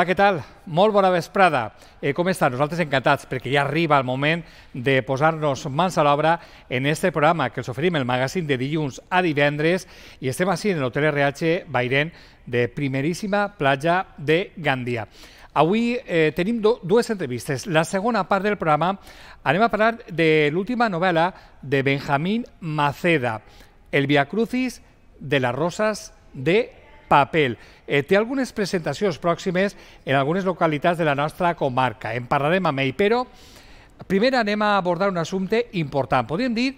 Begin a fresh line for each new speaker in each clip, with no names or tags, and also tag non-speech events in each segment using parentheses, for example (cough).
Hola, què tal? Molt bona vesprada. Eh, com està? Nosaltres encantats, perquè ja arriba el moment de posar-nos mans a l'obra en este programa que els oferim el magazín de dilluns a divendres i estem així en l'Hotel RH Bairén de primeríssima platja de Gandia. Avui eh, tenim do, dues entrevistes. La segona part del programa anem a parlar de l'última novel·la de Benjamín Maceda, El Via Crucis de les Roses de paper. Eh, té algunes presentacions pròximes en algunes localitats de la nostra comarca. En parlarem amb ell, però primer anem a abordar un assumpte important. Podríem dir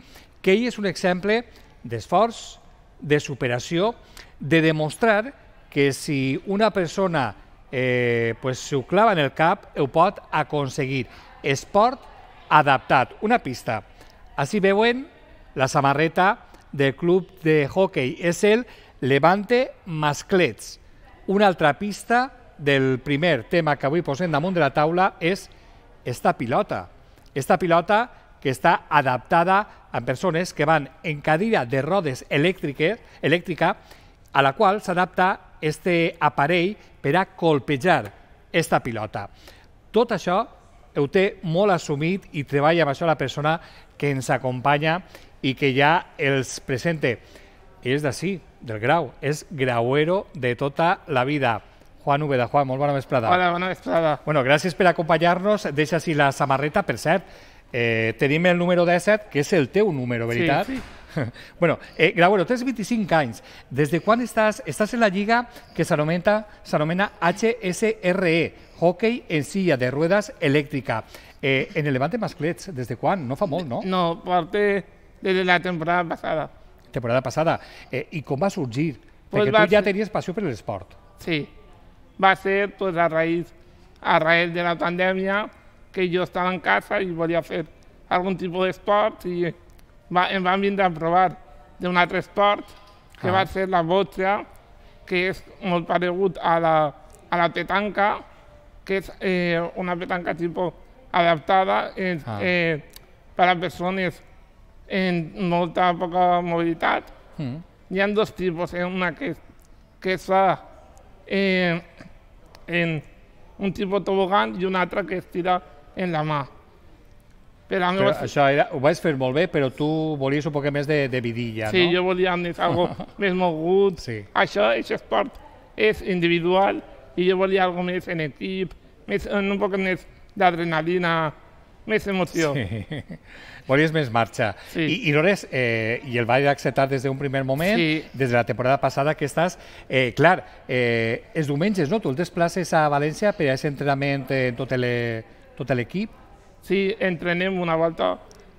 que ell és un exemple d'esforç, de superació, de demostrar que si una persona eh, pues, s'ho clava en el cap, ho pot aconseguir. Esport adaptat, una pista. Així veuen la samarreta del club de hockey. És el Levante Masclets. Una altra pista del primer tema que avui posem damunt de la taula és esta pilota. Esta pilota que està adaptada a persones que van en cadira de rodes elèctriques, elèctrica, a la qual s'adapta este aparell per a colpejar esta pilota. Tot això ho té molt assumit i treballa amb això la persona que ens acompanya i que ja els presente. És d'ací, del grau, es grauero de toda la vida. Juan Úbeda, Juan, muy bona vesprada.
Hola,
Bueno, gracias por acompañarnos, desde así la samarreta, per eh, te Eh, dime el número de set que es el teu número, ¿verdad? Sí, sí. (laughs) Bueno, eh, Grauero, 325 25 desde cuándo estás, estás? en la liga que s'anomena HSRE, Hockey en silla de ruedas Eléctrica, eh, en el Levante Masclets, ¿Desde cuándo? No famoso no?
No, parte desde la temporada pasada
temporada passada. Eh, I com va sorgir? Pues Perquè tu ja tenies passió per l'esport.
Sí, va ser pues, a raïs, a raíz de la pandèmia que jo estava en casa i volia fer algun tipus d'esport i va, em van vindre a provar d'un altre esport que ah. va ser la botxa, que és molt paregut a la, a la petanca, que és eh, una petanca tipus adaptada eh, ah. eh, per a persones en molta poca movilidad. Hmm. y Hi dos tipos, en una que, que eh, en un tipo tobogán y una otra que estira en la mà. Però, però vas... això
era, ho molt bé, un poco més de, de vidilla, sí, no? Sí, jo volia més algo
(laughs) més mogut. Sí. Això, aquest esport és individual y yo volia algo més en equipo més, un poc de adrenalina més emoció.
Sí. Volies més marxa. Sí. I, i Lores, eh, i el vaig acceptar des d'un primer moment, sí. des de la temporada passada que estàs... Eh, clar, eh, els diumenges, no? Tu el desplaces a València per a aquest entrenament eh, tot l'equip? Sí,
entrenem una volta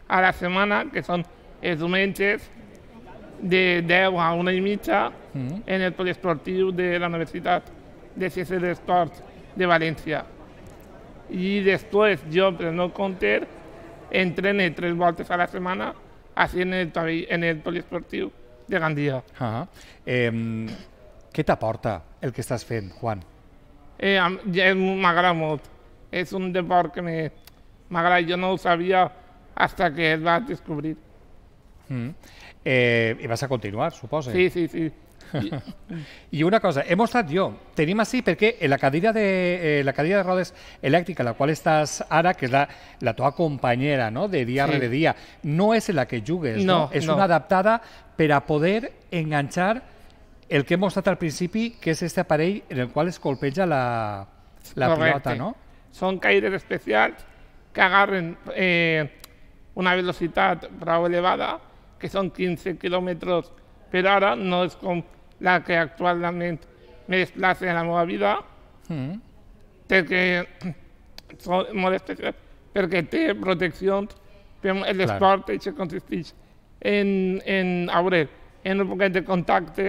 a la setmana, que són els diumenges de 10 a 1 i mitja mm -hmm. en el poliesportiu de la Universitat de Ciències d'Esports de València. y después yo pero no Conter entrené tres vueltas a la semana así en el, en
de Gandía. Em, ¿Qué te aporta el que estás fent, Juan?
Eh, es un un deporte que yo Yo no sabía hasta que él va a descubrir
mm. Eh, y vas a continuar, supongo. Sí, sí, sí. Y (laughs) una cosa, he yo. jo, tenim així porque en la cadilla de, eh, la cadira de rodes eléctrica la cual estás ahora, que es la, la compañera no? de día a día, no es la que jugues, no? una adaptada para poder enganchar el que he mostrat al principio, que es este aparell en el cual es la, la pilota, no?
Son caires que agarren eh, una velocidad prou elevada que son 15 kilómetros pero ahora no es con la que actualmente me desplace en la movilidad. Mm. que (clears throat) porque tiene protección el el en, en, en un poquito de contacto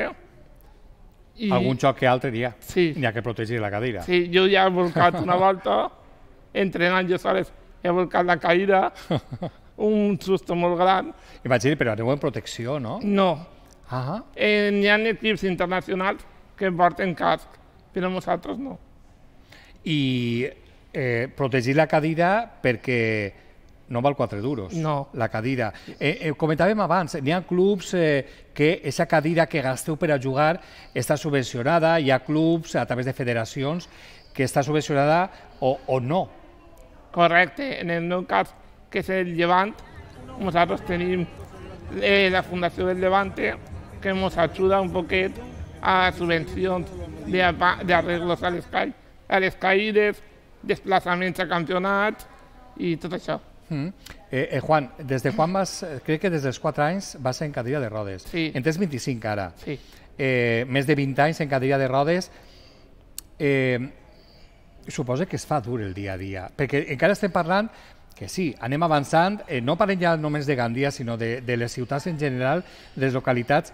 y... Algún
choque al altre día, Sí. ya que proteger la cadera. Sí,
yo ya he volcado una (laughs) vuelta, entrenando, sabes, he volcado la caída. (laughs) un susto molt gran.
I vaig dir, però aneu en protecció, no?
No. Ah eh, hi ha equips internacionals que porten casc, però nosaltres no.
I eh, protegir la cadira perquè no val quatre duros, no. la cadira. Eh, eh, comentàvem abans, hi ha clubs eh, que aquesta cadira que gasteu per a jugar està subvencionada, hi ha clubs a través de federacions que està subvencionada o, o no.
Correcte, en el meu cas que és el Levant. Nosaltres tenim eh, la Fundació del Levante, que ens ajuda un poquet a subvencions d'arreglos a les, call, a les caïdes, desplaçaments a campionats i tot això.
Mm. Eh, eh, Juan, des de quan vas, eh, crec que des dels 4 anys vas en cadira de rodes. Sí. En tens 25 ara. Sí. Eh, més de 20 anys en cadira de rodes. Eh, suposa que es fa dur el dia a dia, perquè encara estem parlant que sí, anem avançant, eh, no parlem ja només de Gandia, sinó de, de les ciutats en general, de les localitats,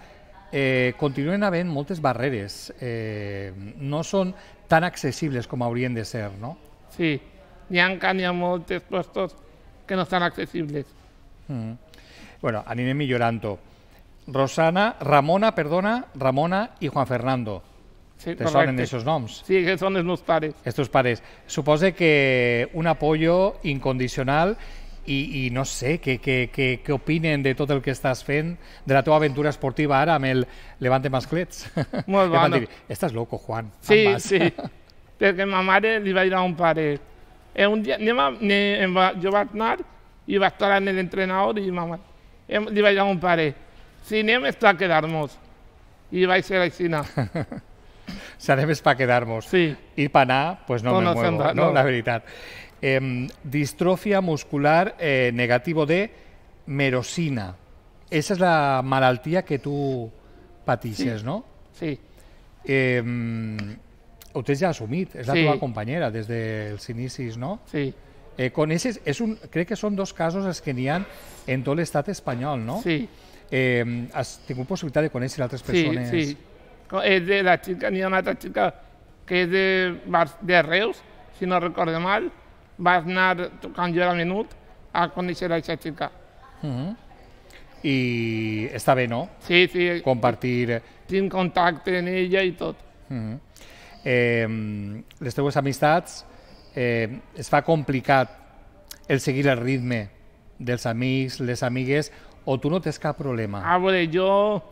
eh, continuen havent moltes barreres. Eh, no són tan accessibles com haurien de ser, no?
Sí, hi ha, hi ha moltes llocs que no estan accessibles.
Mm. Bueno, anirem millorant-ho. Rosana, Ramona, perdona, Ramona i Juan Fernando.
Sí, que sonen esos
nombres? Sí, que son esos pares. estos pares. Suposa que un apoyo incondicional y, no sé, ¿qué qué opinen de todo el que estás fent, de la tu aventura esportiva ahora amb el Levante Más Clets? Muy loco, Juan. Sí, sí.
Perquè ma mare li va a un pare, eh, un dia anem a, em va, a vaig y i a estar en el entrenador y mamá Le em, li a dir a un pare, si anem està a quedar a I a ser així. (laughs)
se para para quedarnos Sí. ir para pues no, me muevo, no, la verdad. Em, distrofia muscular eh, negativo de merosina. Esa es la malaltía que tú patices, em, no? Sí. Eh, ya ya es es la tu compañera desde el sinisis, no? Sí. con ese es un, cree que son dos casos es que n'hi en todo el estado español, no? Sí. Eh, has de conocer a otras personas? Sí, sí.
és eh, de la xica, n'hi ha una altra xica que és de, de Reus, si no recordo mal, vas anar, quan jo era menut, a conèixer aquesta xica.
Uh -huh. I està bé, no?
Sí, sí. Compartir... Tinc contacte amb ella i tot.
Uh -huh. eh, les teues amistats eh, es fa complicat el seguir el
ritme dels amics, les amigues, o tu no tens cap problema? A ah, veure, jo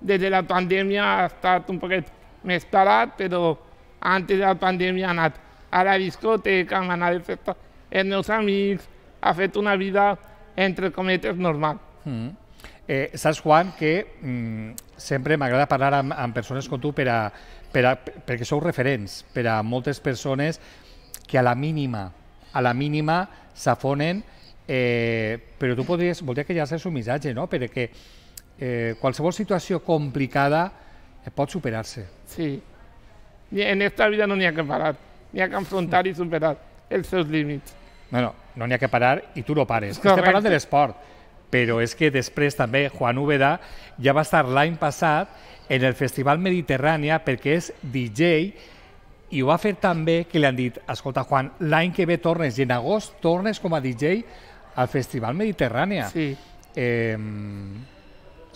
desde la pandèmia ha estat un poquet més parat, però antes de la pandèmia ha anat a la discoteca, ha anat de festa els meus amics, ha fet una vida, entre cometes, normal. Mm. Eh, saps, Juan, que
mm, sempre m'agrada parlar amb, amb persones com tu per a, per a, perquè sou referents per a moltes persones que a la mínima, a la mínima s'afonen, eh, però tu podries, voldria que ja un missatge, no? Perquè eh, qualsevol situació complicada eh, pot superar-se.
Sí. En esta vida no n'hi ha que parar. N'hi ha que enfrontar i superar els seus límits.
Bueno, no n'hi ha que parar i tu no pares. Correcte. Estem parlant de l'esport, però és que després també Juan Úbeda ja va estar l'any passat en el Festival Mediterrània perquè és DJ i ho va fer també que li han dit escolta Juan, l'any que ve tornes i en agost tornes com a DJ al Festival Mediterrània. Sí. Eh,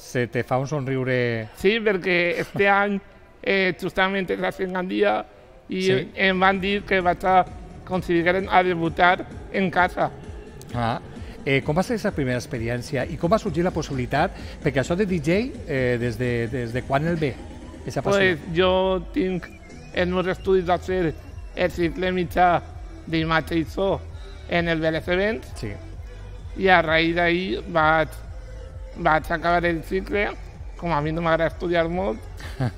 se te fa un sonriure
Sí, porque este año (laughs) justamente eh, justament és la Gandia y en van que vaig a conseguir a debutar en casa.
Ah, Eh, com ser esa primera experiencia? ¿Y cómo va sorgir la posibilidad? Perquè això de DJ, eh, ¿desde desde de, el ve? Esa Pues
yo tengo el nuestro estudio de hacer el cicle mitjà d'imatge i en el BLF event sí. y a de ahí va vaig acabar el cicle, com a mi no m'agrada estudiar molt,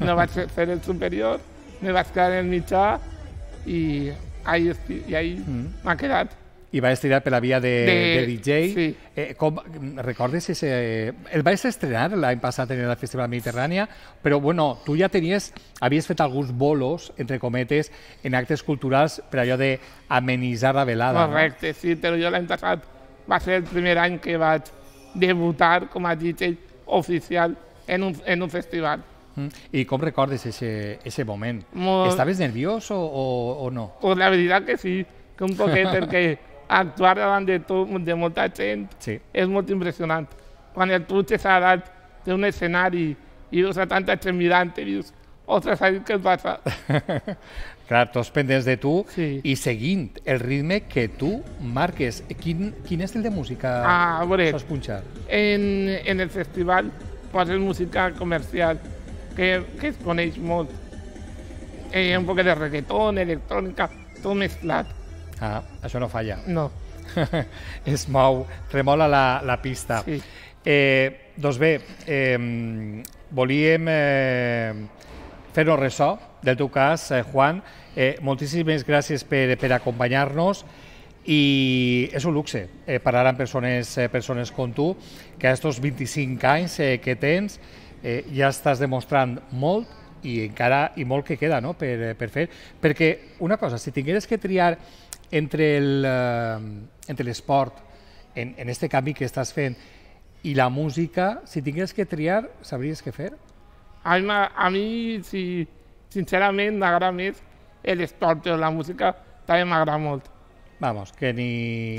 no vaig fer el superior, me vaig quedar en el mitjà i ahí, estic, i ahí mm. m'ha quedat.
I va estirar per la via de, de, de DJ. Sí. Eh, com, recordes ese... Eh, el vas estrenar l'any passat en la Festival Mediterrània, però bueno, tu ja tenies, havies fet alguns bolos, entre cometes, en actes culturals per allò d'amenitzar la velada. Correcte,
no? sí, però jo l'any passat va ser el primer any que vaig debutar, como a DJ oficial en un, en un festival.
Mm. ¿Y cómo recordes ese, ese momento? ¿Estabas nervioso o, o, no?
Pues la verdad que sí, que un poquito (laughs) que actuar delante de, todo de mucha gente es muy impresionante. Cuando tú te de un escenario y ves a tanta gente mirante, dices, ostras, qué pasa? (laughs)
Clar, tots pendents de tu sí. i seguint el ritme que tu marques. Quin, quin estil de música ah, veure, sols punxar?
En, en el festival posen música comercial que, que es coneix molt. Eh, un poc de reggaeton, electrònica, tot mesclat.
Ah, això no falla. No. (laughs) es mou, tremola la, la pista. Sí. Eh, doncs bé, eh, volíem eh, fer-nos ressò del teu cas, eh, Juan. Eh, moltíssimes gràcies per, per acompanyar-nos i és un luxe eh, parlar amb persones, eh, persones com tu, que a aquests 25 anys eh, que tens eh, ja estàs demostrant molt i encara i molt que queda no? per, eh, per fer. Perquè una cosa, si tingueres que triar eh, entre l'esport, en, en este canvi que estàs fent, i la música, si tingués que triar, sabries
què fer? A mi, a mi si, sincerament m'agrada més l'esport, però la música també m'agrada molt. Vamos, que ni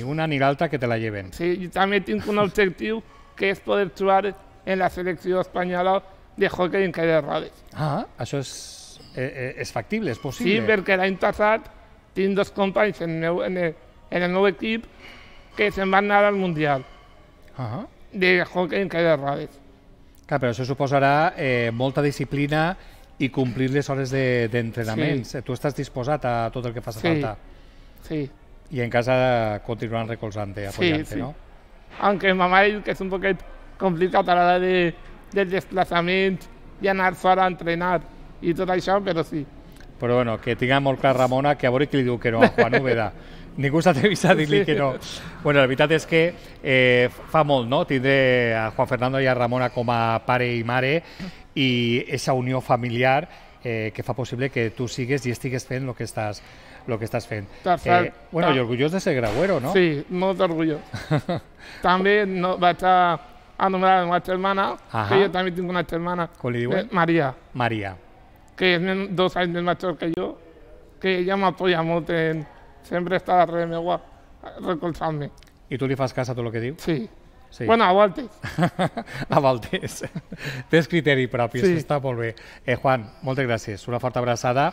una ni l'altra que te la lleven. Sí, jo també tinc un objectiu que és poder jugar en la selecció espanyola de hockey en calle de rodes.
Ah, això és, eh, eh, és factible, és possible. Sí,
perquè l'any passat tinc dos companys en el, meu, en, el, en el meu equip que se'n van anar al Mundial ah. de hockey en calle de rodes.
Clar, però això suposarà eh, molta disciplina, i complir les hores d'entrenaments. De, sí. Tu estàs disposat a tot el que fa sí. falta. Sí. I en casa continuant recolzant-te, apoyant-te, sí, sí. no?
Aunque mamá diu que és un poquet complicat a l'hora de, del desplaçament i anar fora a entrenar i tot això, però sí.
Però bueno, que tinga molt clar Ramona que a veure qui li diu que no a Juan Úbeda. (laughs) ningú s'ha atrevit a dir-li sí. que no. Bueno, la veritat és que eh, fa molt, no?, tindre a Juan Fernando i a Ramona com a pare i mare y esa unión familiar eh, que fa posible que tú sigues y estigues fent lo que estás lo que estás fent. Eh, bueno, y orgullós de ser graguero, no? Sí,
muy orgullós. (laughs) También no, vaig a, a nombrar a una hermana, eh, que jo una hermana. María María Que es dos años más major que yo, que ella m'apoya molt en... Sempre està darrere meu recolzant-me. ¿Y tu li fas cas a todo lo que digo Sí. Sí. Bueno, a Valtés. (laughs) a Valtés. Tens
criteri propi, sí. està molt bé. Eh, Juan, moltes gràcies. Una forta abraçada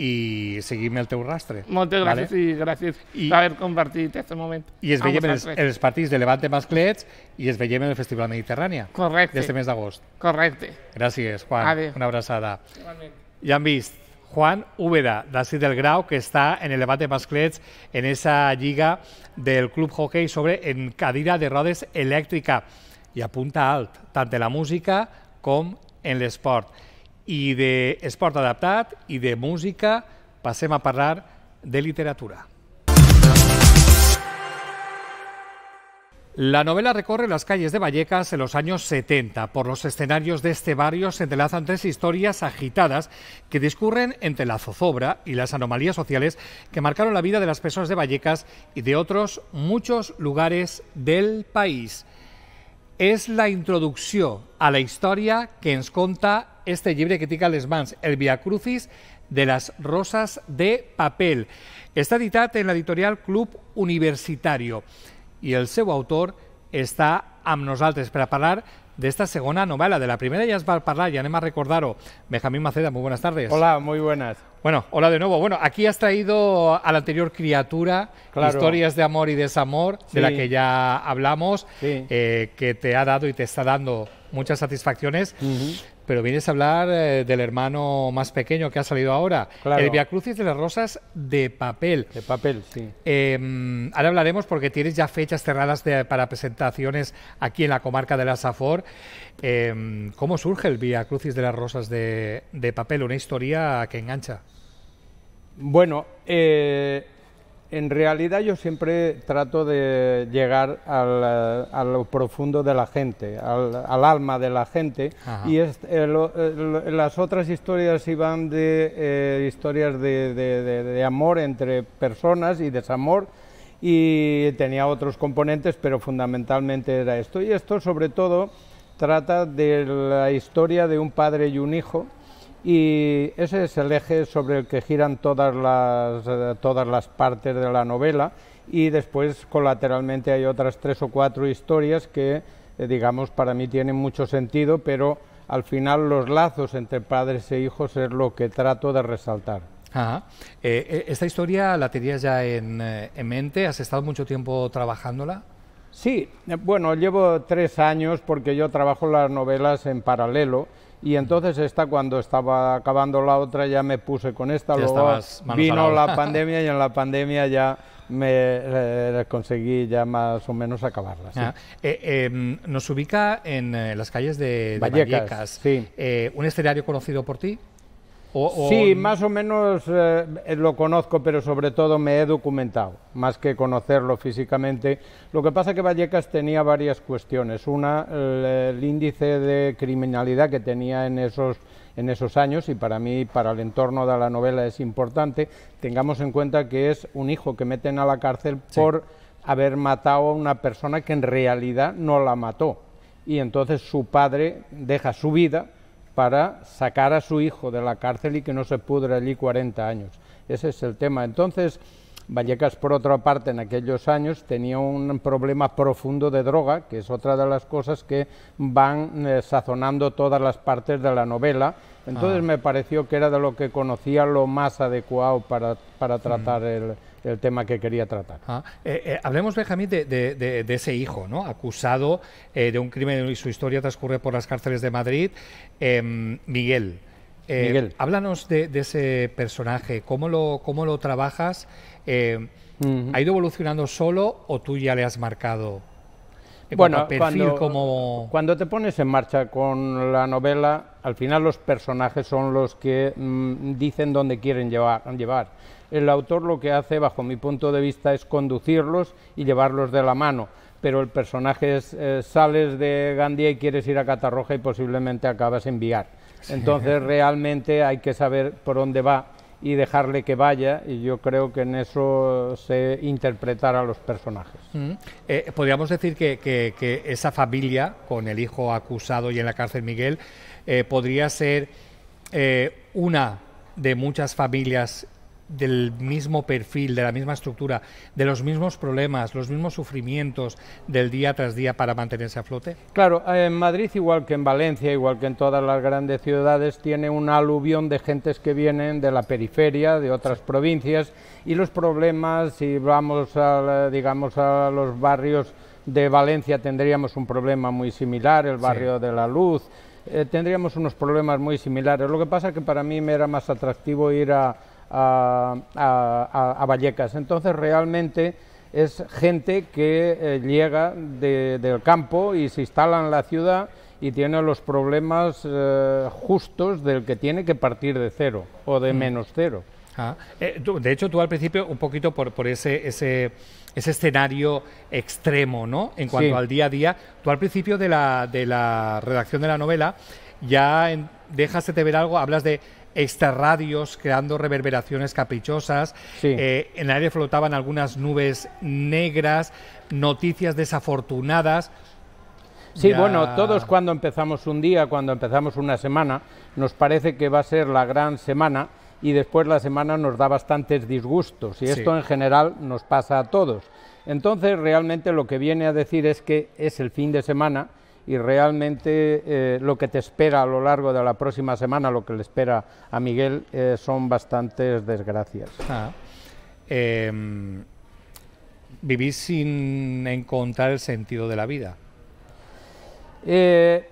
i seguim el teu rastre. Moltes gràcies vale?
i gràcies I... haver compartit aquest moment. I es veiem en els, en els
partits de Levante Masclets i es veiem en el Festival Mediterrània. Correcte. Des de mes d'agost. Correcte. Gràcies, Juan. Adéu. Una abraçada. Igualment. Ja hem vist. Juan Úbeda, de del Grau, que está en el debate Masclets en esa liga del Club Hockey sobre en cadira de rodes elèctrica i apunta alt, tant de la música com en l'esport. I d'esport adaptat i de música passem a parlar de literatura. La novela recorre las calles de Vallecas en los años 70. Por los escenarios de este barrio se entrelazan tres historias agitadas que discurren entre la zozobra y las anomalías sociales que marcaron la vida de las personas de Vallecas y de otros muchos lugares del país. Es la introducción a la historia que nos conta este libro que les mans, el Via Crucis de las Rosas de Papel. Está editada en la editorial Club Universitario. ...y el seu autor está a nosaltres para a de esta segunda novela. De la primera ya es va hablar, ya no más recordaros. Benjamín Maceda, muy buenas tardes. Hola, muy buenas. Bueno, hola de nuevo. Bueno, aquí has traído a la anterior criatura, historias de amor y desamor, de la que ya hablamos, eh, que te ha dado y te está dando muchas satisfacciones pero vienes a hablar eh, del hermano más pequeño que ha salido ahora. El Via Crucis de las Rosas de papel. De papel, sí. Em, ahora hablaremos porque tienes ya fechas cerradas para presentaciones aquí en la comarca de la Safor. Em, ¿Cómo surge el Via Crucis de las Rosas de, de papel? Una historia que engancha. Bueno, eh, en realidad yo siempre trato de llegar
a lo profundo de la gente, al, alma de la gente. Y eh, eh, las otras historias iban de eh, historias de, amor entre personas y desamor y tenía otros componentes, pero fundamentalmente era esto. Y esto sobre todo trata de la historia de un padre y un hijo y ese es el eje sobre el que giran todas las, eh, todas las partes de la novela y después colateralmente hay otras tres o cuatro historias que, eh, digamos, para mí tienen mucho sentido, pero al
final los
lazos entre padres e hijos es lo que trato de resaltar.
Ajá. Eh, ¿Esta historia la tenías ya en, en mente? ¿Has estado mucho tiempo trabajándola?
Sí, bueno, llevo tres años porque yo trabajo las novelas en paralelo y entonces esta cuando estaba acabando la otra ya me puse con esta, luego vino la pandemia y en la pandemia ya me eh, conseguí ya más o menos
acabarlas. Ah, eh, em, nos ubica en eh, las calles de, Vallecas, un escenario conocido por ti. Sí, más
o menos eh, eh, lo conozco, pero sobre todo me he documentado, más que conocerlo físicamente. Lo que pasa es que Vallecas tenía varias cuestiones. Una, el, índice de criminalidad que tenía en esos, en esos años, y para mí, para el entorno de la novela es importante, tengamos en cuenta que es un hijo que meten a la cárcel por haber matado a una persona que en realidad no la mató. Y entonces su padre deja su vida para sacar a su hijo de la cárcel y que no se pudre allí 40 años. Ese es el tema. Entonces, Vallecas, por otra parte, en aquellos años tenía un problema profundo de droga, que es otra de las cosas que van eh, sazonando todas las partes de la novela. Entonces ah. me pareció que era de lo que conocía lo más adecuado para,
tratar el, el tema que quería tratar. Ah, eh, eh, hablemos, Benjamín, de, ese hijo, ¿no? Acusado eh, de un crimen y su historia transcurre por las cárceles de Madrid. Em, Miguel. Miguel. Háblanos de, ese personaje, ¿cómo lo, cómo lo trabajas? Em, ¿Ha ido evolucionando solo o tú ya le has marcado? Bueno, perfil, cuando, como...
cuando te pones en marcha con la novela, al final los personajes son los que mm, dicen dónde quieren llevar. llevar el autor lo que hace, bajo mi punto de vista, es conducirlos y llevarlos de la mano. Pero el personaje es, eh, sales de Gandía y quieres ir a Catarroja y posiblemente acabas en Viar. Entonces realmente hay que saber por dónde va y dejarle que vaya, y yo creo que en eso se interpretar
a los personajes. Mm. Eh, podríamos decir que, esa familia, con el hijo acusado y en la cárcel Miguel, eh, podría ser una de muchas familias del mismo perfil, de la misma estructura, de los mismos problemas, los mismos sufrimientos del día tras día para mantenerse a flote?
Claro, en Madrid, igual que en Valencia, igual que en todas las grandes ciudades, tiene un aluvión de gentes que vienen de la periferia, de otras provincias, y los problemas, si vamos a, digamos, a los barrios de Valencia, tendríamos un problema muy similar, el barrio de la Luz, eh, tendríamos unos problemas muy similares. Lo que pasa es que para mí me era más atractivo ir a a, Vallecas. Entonces realmente es gente que eh, llega del campo y se instala en la ciudad y tiene los problemas
eh, justos del que tiene que partir de cero o de mm. menos cero.
Ah, eh,
de hecho, tú al principio, un poquito por, por ese, ese, escenario extremo, ¿no? En cuanto al día a día, tú al principio de la, de la redacción de la novela ya en, de ver algo, hablas de extrarradios creando reverberaciones caprichosas. Eh, en el aire flotaban algunas nubes negras, noticias desafortunadas. Sí, bueno, todos cuando empezamos un día, cuando empezamos una
semana, nos parece que va a ser la gran semana y después la semana nos da bastantes disgustos y esto en general nos pasa a todos. Entonces realmente lo que viene a decir es que es el fin de semana y realmente eh, lo que te espera a lo largo de la próxima semana, lo que le espera a Miguel, eh, son bastantes desgracias.
Ah, em, vivís sin encontrar el sentido de la vida. Eh,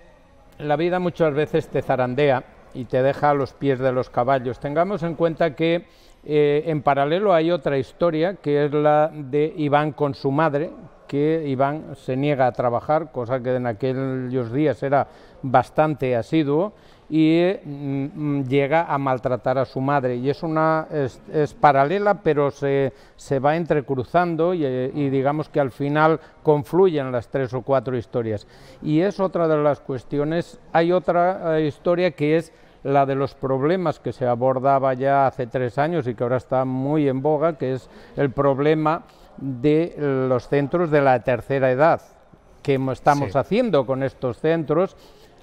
la vida muchas veces
te zarandea y te deja a los pies de los caballos. Tengamos en cuenta que en paralelo hay otra historia que es la de Iván con su madre, que Iván se niega a trabajar, cosa que en aquellos días era bastante asiduo, y mm, mm, llega a maltratar a su madre. Y es una es, paralela, pero se, se, va entrecruzando y, eh, y digamos que al final confluyen las tres o cuatro historias. Y es otra de las cuestiones. Hay otra eh, historia que es la de los problemas que se abordaba ya hace tres años y que ahora está muy en boga, que es el problema de los centros de la tercera edad. que estamos haciendo con estos centros?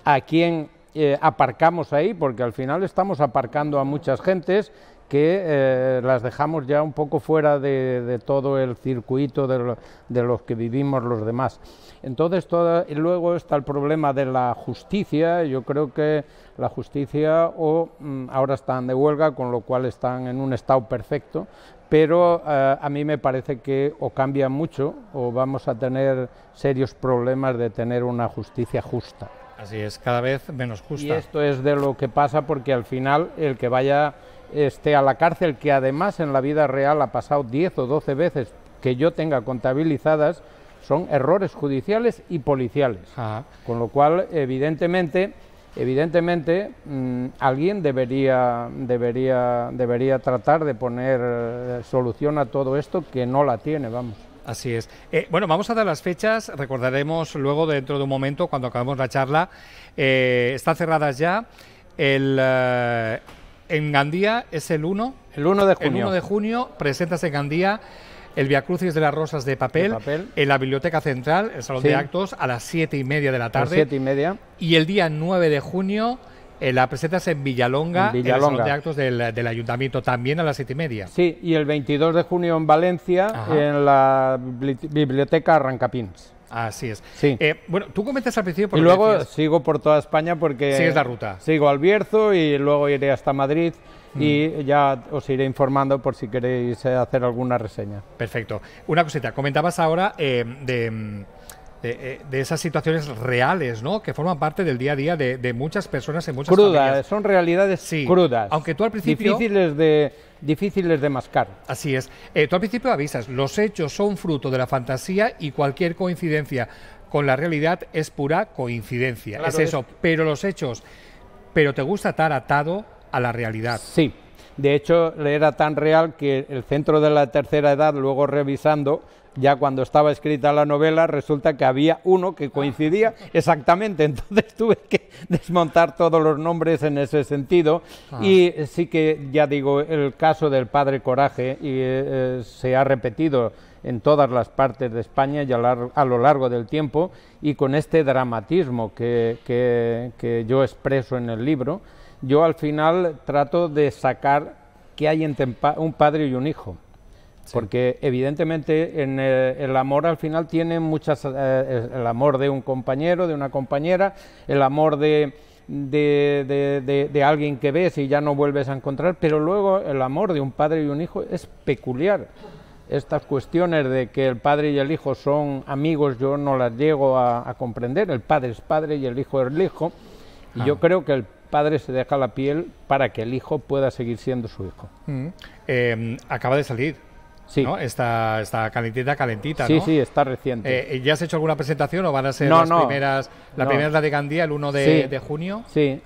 ¿A quién eh, aparcamos ahí? Porque al final estamos aparcando a muchas gentes que eh, las dejamos ya un poco fuera de, todo el circuito de, los que vivimos los demás. Entonces, y luego está el problema de la justicia. Yo creo que la justicia o mm, ahora están de huelga, con lo cual están en un estado perfecto, pero eh, a mí me parece que o cambia mucho o vamos a tener serios problemas de tener una justicia justa.
Así es, cada vez menos justa. Y esto
es de lo que pasa porque al final el que vaya esté a la cárcel, que además en la vida real ha pasado 10 o 12 veces que yo tenga contabilizadas, son errores judiciales y policiales. Con lo cual, evidentemente, Evidentemente, mm, alguien debería, debería, debería tratar de poner
eh, solución a todo esto que no la tiene, vamos. Así es. Eh, bueno, vamos a dar las fechas, recordaremos luego dentro de un momento, cuando acabemos la charla. Eh, está cerrada ya. El, en Gandía es el 1. El 1 de junio. El de junio presentas en Gandía el Via Crucis de las Rosas de papel, en la Biblioteca Central, el Salón de Actos, a las siete y media de la tarde. Siete y media. Y el día 9 de junio eh, la presentas en Villalonga, en, el Salón de Actos del, Ayuntamiento, también a las siete y media. Sí, y el 22 de junio en Valencia,
en la Biblioteca Arrancapins. Así es. Sí.
Eh, bueno, tú comentas al principio... y luego
sigo por toda España porque... es la ruta. Sigo al Bierzo y luego iré hasta Madrid y mm. ya os iré informando por si
queréis eh, hacer alguna reseña. Perfecto. Una cosita, comentabas ahora eh, mm, eh, de... esas situaciones reales, ¿no? Que forman parte del día a día de, muchas personas en muchas crudas, son realidades sí. crudas. Aunque tú al principio... Difíciles de, difíciles mascar. Así es. tú al principio avisas, los hechos son fruto de la fantasía y cualquier coincidencia con la realidad es pura coincidencia. es eso. Pero los hechos... Pero te gusta estar atado a la realidad. Sí, de hecho era tan real
que el centro de la tercera edad, luego revisando, ya cuando estaba escrita la novela, resulta que había uno que coincidía (laughs) exactamente. Entonces (laughs) tuve que desmontar todos los nombres en ese sentido. Ah. Y sí que, ya digo, el caso del padre Coraje y, eh, eh, se ha repetido en todas las partes de España y a, lo largo del tiempo y con este dramatismo que yo expreso en el libro yo al final trato de sacar que hay entre un padre y un hijo. Porque evidentemente en eh, el, amor al final tiene muchas, eh, el amor de un compañero, de una compañera, el amor de, de, de, alguien que ves y ya no vuelves a encontrar, pero luego el amor de un padre y un hijo es peculiar. Estas cuestiones de que el padre y el hijo son amigos, yo no las llego a, comprender. El padre es padre y el hijo es el hijo. Y yo creo que el padre se deja la piel para que el hijo pueda seguir siendo su hijo. Mm. Em,
acaba de salir. Sí. ¿no? Está, está calentita, calentita. Sí, sí, está reciente. Eh, eh, ¿Ya has hecho alguna presentación o van a ser las primeras? La primera es la de Gandía, el 1 de, junio. Sí.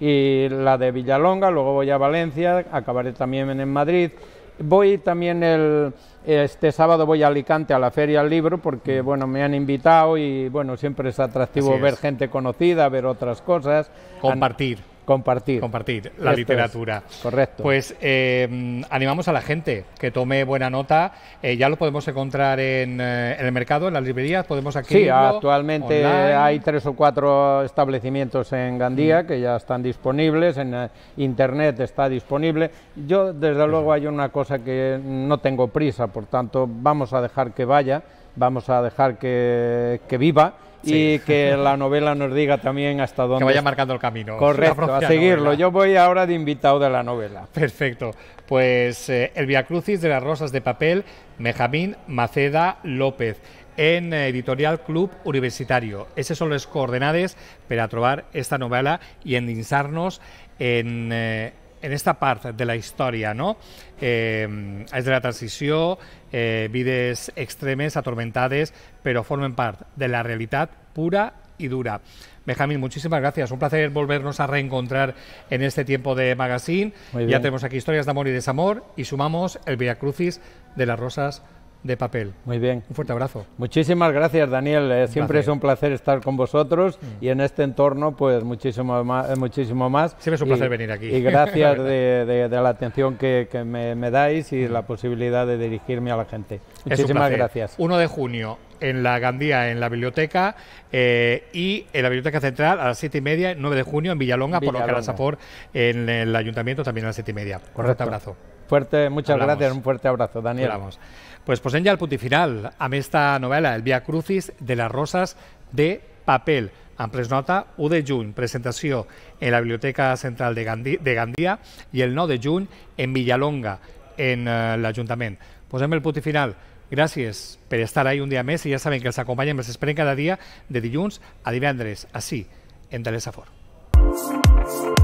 Y la de Villalonga, luego voy a Valencia, acabaré también en Madrid. Voy también el este sábado voy a Alicante a la Feria del Libro porque mm. bueno, me han invitado y bueno, siempre es atractivo ver gente conocida, ver otras cosas, compartir.
Compartir. Compartir la literatura. Correcto. Pues eh, animamos a la gente que tome buena nota. Eh, ya lo podemos encontrar eh, en, el mercado, en las librerías, podemos aquí. Sí, actualmente hay tres o cuatro establecimientos en Gandía que ya están
disponibles, en internet está disponible. Yo, desde luego, hay una cosa que no tengo prisa, por tanto, vamos a dejar que vaya, vamos a dejar que, que
viva y que la
novela nos diga también hasta dónde. Que vaya marcando el camino. Correcto, a seguirlo. Yo
voy ahora de invitado de la novela. Perfecto. Pues eh, El Via Crucis de las Rosas de Papel, Benjamín Maceda López en Editorial Club Universitario. ...esas son los coordenadas para trobar esta novela y endinsarnos en, eh, en esta parte de la historia no? Eh, ...es de la transición... Eh, vides extremes, atormentades, pero formen parte de la realidad pura y dura. Benjamín, muchísimas gracias. Un placer volvernos a reencontrar en este tiempo de magazine. Ya tenemos aquí historias de amor y desamor y sumamos el Via Crucis de las Rosas de papel. Muy bien. Un fuerte abrazo.
Muchísimas gracias, Daniel. Eh, siempre es un placer estar con vosotros mm. y en este entorno, pues muchísimo más. Eh, muchísimo
más. Siempre es un placer venir aquí. Y gracias (laughs)
de, la atención que, me, dais y la posibilidad de dirigirme a la gente. Muchísimas gracias.
1 de junio en la Gandía, en la biblioteca eh, y en la biblioteca central a las 7 y media, 9 de junio en Villalonga, por lo que por en el ayuntamiento también a las 7 y media. Correcto. Un fuerte abrazo. Fuerte, muchas gracias, un fuerte abrazo, Daniel. Pues posem ja el punt final amb esta novel·la, El Via Crucis de les Roses de Papel. En pres nota, 1 de juny, presentació en la Biblioteca Central de, Gandí, de Gandia i el 9 de juny en Villalonga, en uh, l'Ajuntament. Posem el punt final. Gràcies per estar ahí un dia més i ja saben que els acompanyem, els esperem cada dia de dilluns a divendres, així, en Telesafor. Thank you.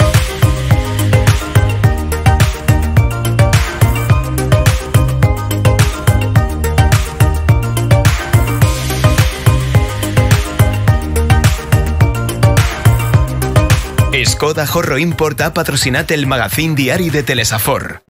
Coda Horro importa ha el magazine diario de Telesafor.